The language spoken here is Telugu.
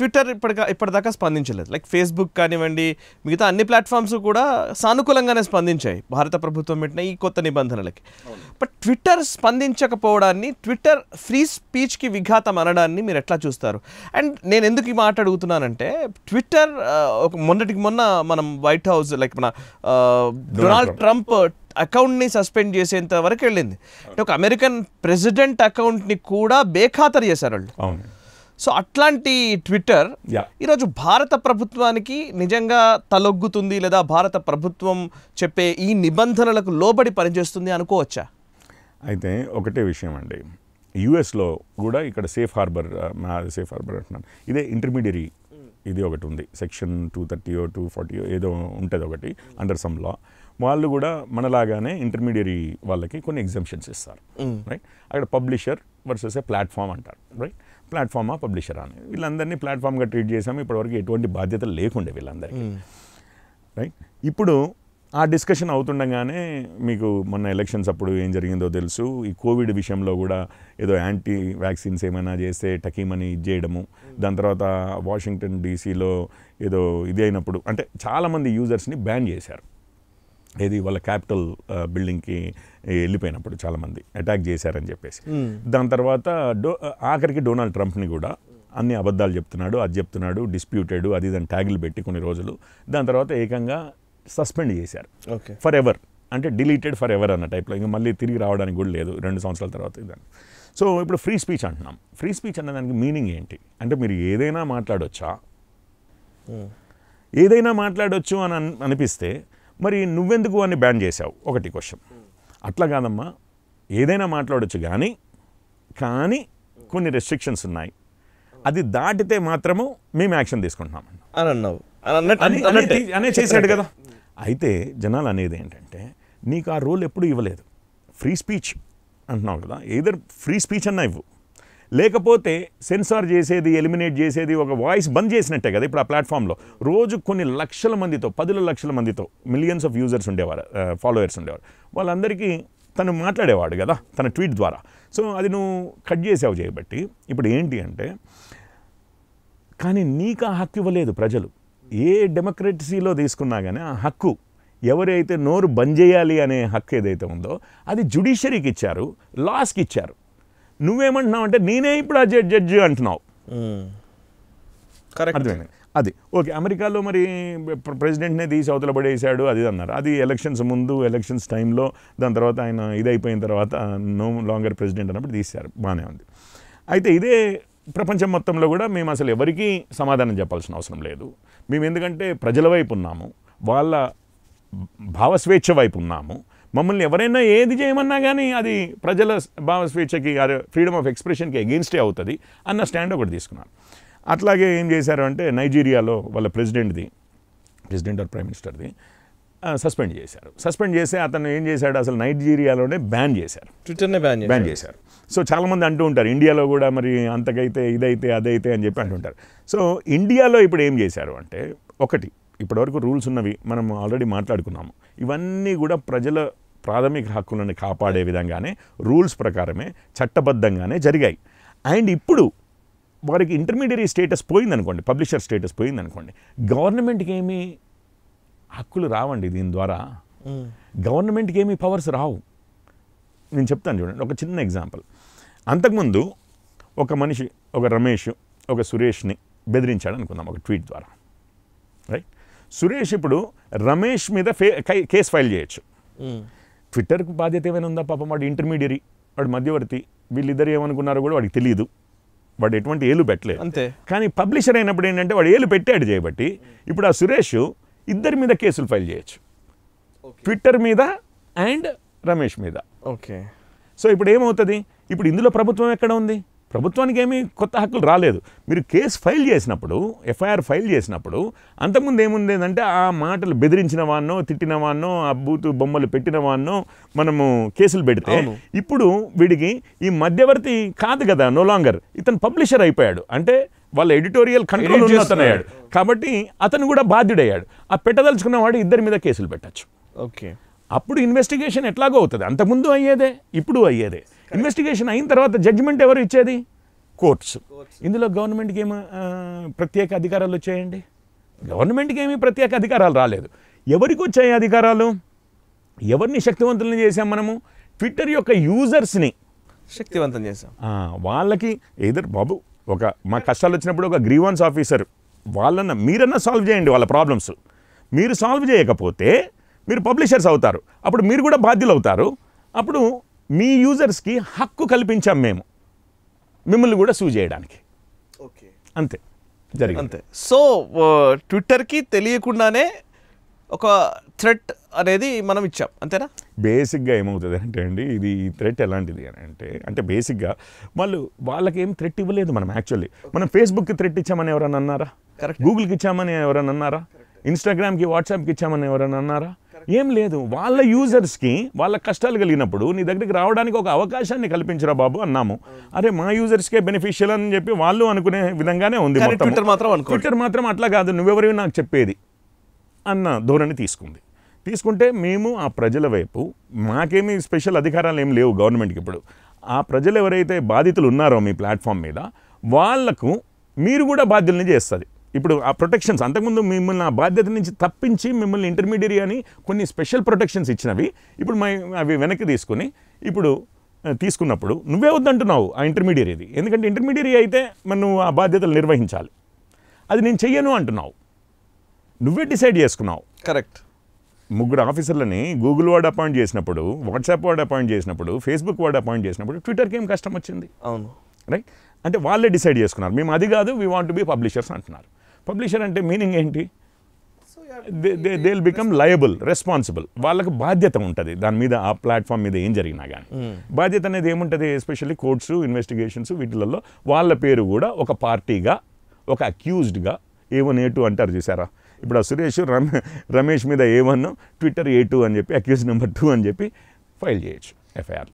ట్విట్టర్ ఇప్పటి ఇప్పటిదాకా స్పందించలేదు లైక్ ఫేస్బుక్ కానివ్వండి మిగతా అన్ని ప్లాట్ఫామ్స్ కూడా సానుకూలంగానే స్పందించాయి భారత ప్రభుత్వం పెట్టిన ఈ కొత్త నిబంధనలకి బట్ ట్విట్టర్ స్పందించకపోవడాన్ని ట్విట్టర్ ఫ్రీ స్పీచ్కి విఘాతం అనడాన్ని మీరు ఎట్లా చూస్తారు అండ్ నేను ఎందుకు ఈ మాట అడుగుతున్నానంటే ట్విట్టర్ ఒక మొన్నటికి మొన్న మనం వైట్ హౌస్ లైక్ మన డొనాల్డ్ ట్రంప్ అకౌంట్ని సస్పెండ్ చేసేంత వరకు వెళ్ళింది అంటే ఒక అమెరికన్ ప్రెసిడెంట్ అకౌంట్ని కూడా బేఖాతరు చేశారు వాళ్ళు సో అట్లాంటి ట్విట్టర్ ఈరోజు భారత ప్రభుత్వానికి నిజంగా తలొగ్గుతుంది లేదా భారత ప్రభుత్వం చెప్పే ఈ నిబంధనలకు లోబడి పనిచేస్తుంది అనుకోవచ్చా అయితే ఒకటే విషయం అండి యుఎస్లో కూడా ఇక్కడ సేఫ్ హార్బర్ సేఫ్ హార్బర్ అంటున్నాను ఇదే ఇంటర్మీడియరీ ఇది ఒకటి ఉంది సెక్షన్ టూ థర్టీయో టూ ఫార్టీయో ఏదో ఉంటుంది ఒకటి అండర్ సమ్ లా వాళ్ళు కూడా మనలాగానే ఇంటర్మీడియరీ వాళ్ళకి కొన్ని ఎగ్జామ్షన్స్ ఇస్తారు రైట్ అక్కడ పబ్లిషర్ వర్సెస్ ఏ ప్లాట్ఫామ్ అంటారు రైట్ ప్లాట్ఫామ్ పబ్లిషర్ అని వీళ్ళందరినీ ప్లాట్ఫామ్గా ట్రీట్ చేసాము ఇప్పటివరకు ఎటువంటి బాధ్యతలు లేకుండే వీళ్ళందరికీ రైట్ ఇప్పుడు ఆ డిస్కషన్ అవుతుండగానే మీకు మొన్న ఎలక్షన్స్ అప్పుడు ఏం జరిగిందో తెలుసు ఈ కోవిడ్ విషయంలో కూడా ఏదో యాంటీ వ్యాక్సిన్స్ ఏమైనా చేస్తే టకీమని ఇది చేయడము దాని తర్వాత వాషింగ్టన్ డీసీలో ఏదో ఇది అయినప్పుడు అంటే చాలామంది యూజర్స్ని బ్యాన్ చేశారు ఏది వాళ్ళ క్యాపిటల్ బిల్డింగ్కి వెళ్ళిపోయినప్పుడు చాలామంది అటాక్ చేశారని చెప్పేసి దాని తర్వాత డో ఆఖరికి డొనాల్డ్ ట్రంప్ని కూడా అన్ని అబద్ధాలు చెప్తున్నాడు అది చెప్తున్నాడు డిస్ప్యూటెడ్ అది దాని ట్యాగులు పెట్టి కొన్ని రోజులు దాని తర్వాత ఏకంగా సస్పెండ్ చేశారు ఫర్ ఎవర్ అంటే డిలీటెడ్ ఫర్ ఎవర్ అన్న టైప్లో ఇంకా మళ్ళీ తిరిగి రావడానికి కూడా లేదు రెండు సంవత్సరాల తర్వాత ఇదని సో ఇప్పుడు ఫ్రీ స్పీచ్ అంటున్నాం ఫ్రీ స్పీచ్ అన్న దానికి మీనింగ్ ఏంటి అంటే మీరు ఏదైనా మాట్లాడొచ్చా ఏదైనా మాట్లాడొచ్చు అని అనిపిస్తే మరి నువ్వెందుకు అని బ్యాన్ చేసావు ఒకటి క్వశ్చన్ అట్లా కాదమ్మా ఏదైనా మాట్లాడచ్చు కానీ కానీ కొన్ని రెస్ట్రిక్షన్స్ ఉన్నాయి అది దాటితే మాత్రము మేము యాక్షన్ తీసుకుంటున్నామండి అని అన్నావు అనే చేశాడు కదా అయితే జనాలు అనేది ఏంటంటే నీకు ఆ రోల్ ఎప్పుడు ఇవ్వలేదు ఫ్రీ స్పీచ్ అంటున్నావు కదా ఏదర్ ఫ్రీ స్పీచ్ అన్నా ఇవ్వు లేకపోతే సెన్సార్ చేసేది ఎలిమినేట్ చేసేది ఒక వాయిస్ బంద్ చేసినట్టే కదా ఇప్పుడు ఆ ప్లాట్ఫామ్లో రోజు కొన్ని లక్షల మందితో పదుల లక్షల మందితో మిలియన్స్ ఆఫ్ యూజర్స్ ఉండేవారు ఫాలోయర్స్ ఉండేవారు వాళ్ళందరికీ తను మాట్లాడేవాడు కదా తన ట్వీట్ ద్వారా సో అది నువ్వు కట్ చేసావు చేయబట్టి ఇప్పుడు ఏంటి అంటే కానీ నీకు ఆ హక్కు ఇవ్వలేదు ప్రజలు ఏ డెమోక్రసీలో తీసుకున్నా కానీ ఆ హక్కు ఎవరైతే నోరు బంద్ చేయాలి అనే హక్కు ఏదైతే ఉందో అది జుడిషరీకి ఇచ్చారు లాస్కి ఇచ్చారు నువ్వేమంటున్నావు అంటే నేనే ఇప్పుడు ఆ జడ్జ్ జడ్జి అంటున్నావు అర్థమైంది అది ఓకే అమెరికాలో మరి ప్రెసిడెంట్నే తీసి అవతల పడేసాడు అది అన్నారు అది ఎలక్షన్స్ ముందు ఎలక్షన్స్ టైంలో దాని తర్వాత ఆయన ఇదైపోయిన తర్వాత నో లాంగర్ ప్రెసిడెంట్ అన్నప్పుడు తీశారు బాగానే ఉంది అయితే ఇదే ప్రపంచం మొత్తంలో కూడా మేము అసలు ఎవరికీ సమాధానం చెప్పాల్సిన అవసరం లేదు మేము ఎందుకంటే ప్రజల వైపు ఉన్నాము వాళ్ళ భావస్వేచ్ఛ వైపు ఉన్నాము మమ్మల్ని ఎవరైనా ఏది చేయమన్నా కానీ అది ప్రజల భావ స్వేచ్ఛకి అదే ఫ్రీడమ్ ఆఫ్ ఎక్స్ప్రెషన్కి అగెన్స్టే అవుతుంది అన్న స్టాండ్ ఒకటి తీసుకున్నారు అట్లాగే ఏం చేశారు అంటే నైజీరియాలో వాళ్ళ ప్రెసిడెంట్ది ప్రెసిడెంట్ ఆర్ ప్రైమ్ మినిస్టర్ది సస్పెండ్ చేశారు సస్పెండ్ చేస్తే అతను ఏం చేశాడు అసలు నైజీరియాలోనే బ్యాన్ చేశారు ట్విట్టర్నే బ్యాన్ బ్యాన్ చేశారు సో చాలామంది అంటూ ఉంటారు ఇండియాలో కూడా మరి అంతకైతే ఇదైతే అదైతే అని చెప్పి అంటుంటారు సో ఇండియాలో ఇప్పుడు ఏం చేశారు అంటే ఒకటి ఇప్పటివరకు రూల్స్ ఉన్నవి మనం ఆల్రెడీ మాట్లాడుకున్నాము ఇవన్నీ కూడా ప్రజల ప్రాథమిక హక్కులను కాపాడే విధంగానే రూల్స్ ప్రకారమే చట్టబద్ధంగానే జరిగాయి అండ్ ఇప్పుడు వారికి ఇంటర్మీడియరీ స్టేటస్ పోయిందనుకోండి పబ్లిషర్ స్టేటస్ పోయిందనుకోండి గవర్నమెంట్కి ఏమి హక్కులు రావండి దీని ద్వారా గవర్నమెంట్కి ఏమీ పవర్స్ రావు నేను చెప్తాను చూడండి ఒక చిన్న ఎగ్జాంపుల్ అంతకుముందు ఒక మనిషి ఒక రమేష్ ఒక సురేష్ని బెదిరించాడు అనుకుందాం ఒక ట్వీట్ ద్వారా రైట్ సురేష్ ఇప్పుడు రమేష్ మీద ఫే కేసు ఫైల్ చేయొచ్చు ట్విట్టర్కి బాధ్యత ఏమైనా ఉందా పాపం వాడు ఇంటర్మీడియరీ వాడు మధ్యవర్తి వీళ్ళిద్దరు ఏమనుకున్నారో కూడా వాడికి తెలియదు వాడు ఎటువంటి ఏలు పెట్టలేదు అంతే కానీ పబ్లిషర్ అయినప్పుడు ఏంటంటే వాడు ఏలు పెట్టాడు చేయబట్టి ఇప్పుడు ఆ సురేష్ ఇద్దరి మీద కేసులు ఫైల్ చేయొచ్చు ట్విట్టర్ మీద అండ్ రమేష్ మీద ఓకే సో ఇప్పుడు ఏమవుతుంది ఇప్పుడు ఇందులో ప్రభుత్వం ఎక్కడ ఉంది ప్రభుత్వానికి ఏమీ కొత్త హక్కులు రాలేదు మీరు కేసు ఫైల్ చేసినప్పుడు ఎఫ్ఐఆర్ ఫైల్ చేసినప్పుడు అంతకుముందు ఏముండేదంటే ఆ మాటలు బెదిరించిన వాన్నో తిట్టిన వాన్నో ఆ బూతు బొమ్మలు పెట్టిన వాన్నో మనము కేసులు పెడితే ఇప్పుడు వీడికి ఈ మధ్యవర్తి కాదు కదా నో లాంగర్ ఇతను పబ్లిషర్ అయిపోయాడు అంటే వాళ్ళ ఎడిటోరియల్ కంట్రోల్ అతను అయ్యాడు కాబట్టి అతను కూడా బాధ్యుడయ్యాడు ఆ పెట్టదలుచుకున్న వాడు ఇద్దరి మీద కేసులు పెట్టచ్చు ఓకే అప్పుడు ఇన్వెస్టిగేషన్ ఎట్లాగో అవుతుంది అంతకుముందు అయ్యేదే ఇప్పుడు అయ్యేదే ఇన్వెస్టిగేషన్ అయిన తర్వాత జడ్జిమెంట్ ఎవరు ఇచ్చేది కోర్ట్స్ ఇందులో గవర్నమెంట్కి ఏమి ప్రత్యేక అధికారాలు వచ్చాయండి గవర్నమెంట్కి ఏమీ ప్రత్యేక అధికారాలు రాలేదు ఎవరికి వచ్చాయి అధికారాలు ఎవరిని శక్తివంతులను చేసాం మనము ట్విట్టర్ యొక్క యూజర్స్ని శక్తివంతం చేసాం వాళ్ళకి ఎదురు బాబు ఒక మా కష్టాలు వచ్చినప్పుడు ఒక గ్రీవన్స్ ఆఫీసర్ వాళ్ళన్న మీరన్నా సాల్వ్ చేయండి వాళ్ళ ప్రాబ్లమ్స్ మీరు సాల్వ్ చేయకపోతే మీరు పబ్లిషర్స్ అవుతారు అప్పుడు మీరు కూడా బాధ్యులు అవుతారు అప్పుడు మీ యూజర్స్కి హక్కు కల్పించాం మేము మిమ్మల్ని కూడా సూ చేయడానికి ఓకే అంతే జరిగి అంతే సో ట్విట్టర్కి తెలియకుండానే ఒక థ్రెట్ అనేది మనం ఇచ్చాం అంతేనా బేసిక్గా ఏమవుతుంది అంటే అండి ఇది ఈ థ్రెట్ ఎలాంటిది అని అంటే అంటే బేసిక్గా వాళ్ళు వాళ్ళకి ఏం థ్రెట్ ఇవ్వలేదు మనం యాక్చువల్లీ మనం ఫేస్బుక్కి థ్రెట్ ఇచ్చామని ఎవరైనా అన్నారా కరెక్ట్ గూగుల్కి ఇచ్చామని ఎవరైనా అన్నారా ఇన్స్టాగ్రామ్కి వాట్సాప్కి ఇచ్చామని ఎవరైనా అన్నారా ఏం లేదు వాళ్ళ యూజర్స్కి వాళ్ళ కష్టాలు కలిగినప్పుడు నీ దగ్గరికి రావడానికి ఒక అవకాశాన్ని కల్పించరా బాబు అన్నాము అరే మా యూజర్స్కే బెనిఫిషియల్ అని చెప్పి వాళ్ళు అనుకునే విధంగానే ఉంది ట్విట్టర్ మాత్రం మాత్రం అట్లా కాదు నువ్వెవరి నాకు చెప్పేది అన్న ధోరణి తీసుకుంది తీసుకుంటే మేము ఆ ప్రజల వైపు మాకేమీ స్పెషల్ అధికారాలు ఏం లేవు గవర్నమెంట్కి ఇప్పుడు ఆ ప్రజలు ఎవరైతే బాధితులు ఉన్నారో మీ ప్లాట్ఫామ్ మీద వాళ్లకు మీరు కూడా బాధ్యుల్ని చేస్తుంది ఇప్పుడు ఆ ప్రొటెక్షన్స్ అంతకుముందు మిమ్మల్ని ఆ బాధ్యత నుంచి తప్పించి మిమ్మల్ని ఇంటర్మీడియట్ అని కొన్ని స్పెషల్ ప్రొటెక్షన్స్ ఇచ్చినవి ఇప్పుడు మై అవి వెనక్కి తీసుకుని ఇప్పుడు తీసుకున్నప్పుడు నువ్వే వద్దంటున్నావు ఆ ఇంటర్మీడియట్ ఇది ఎందుకంటే ఇంటర్మీడియట్ అయితే మనం ఆ బాధ్యతలు నిర్వహించాలి అది నేను చెయ్యను అంటున్నావు నువ్వే డిసైడ్ చేసుకున్నావు కరెక్ట్ ముగ్గురు ఆఫీసర్లని గూగుల్ వాడు అపాయింట్ చేసినప్పుడు వాట్సాప్ వాడు అపాయింట్ చేసినప్పుడు ఫేస్బుక్ వాడు అపాయింట్ చేసినప్పుడు ట్విట్టర్కి ఏం కష్టం వచ్చింది అవును రైట్ అంటే వాళ్ళే డిసైడ్ చేసుకున్నారు మేము అది కాదు వీ వాంట్ బి పబ్లిషర్స్ అంటున్నారు పబ్లిషర్ అంటే మీనింగ్ ఏంటి they will become liable responsible వాళ్ళకు బాధ్యత ఉంటుంది దాని మీద ఆ ప్లాట్ఫామ్ మీద ఏం జరిగినా కానీ hmm. బాధ్యత అనేది ఏముంటుంది ఎస్పెషల్లీ కోర్ట్స్ ఇన్వెస్టిగేషన్స్ వీటిలలో వాళ్ళ పేరు కూడా ఒక పార్టీగా ఒక అక్యూజ్డ్గా ఏ వన్ ఏ టూ అంటారు చూసారా ఇప్పుడు ఆ సురేష్ రమేష్ మీద A one Twitter A two అని చెప్పి అక్యూజ్ నెంబర్ టూ అని చెప్పి ఫైల్ చేయొచ్చు ఎఫ్ఐఆర్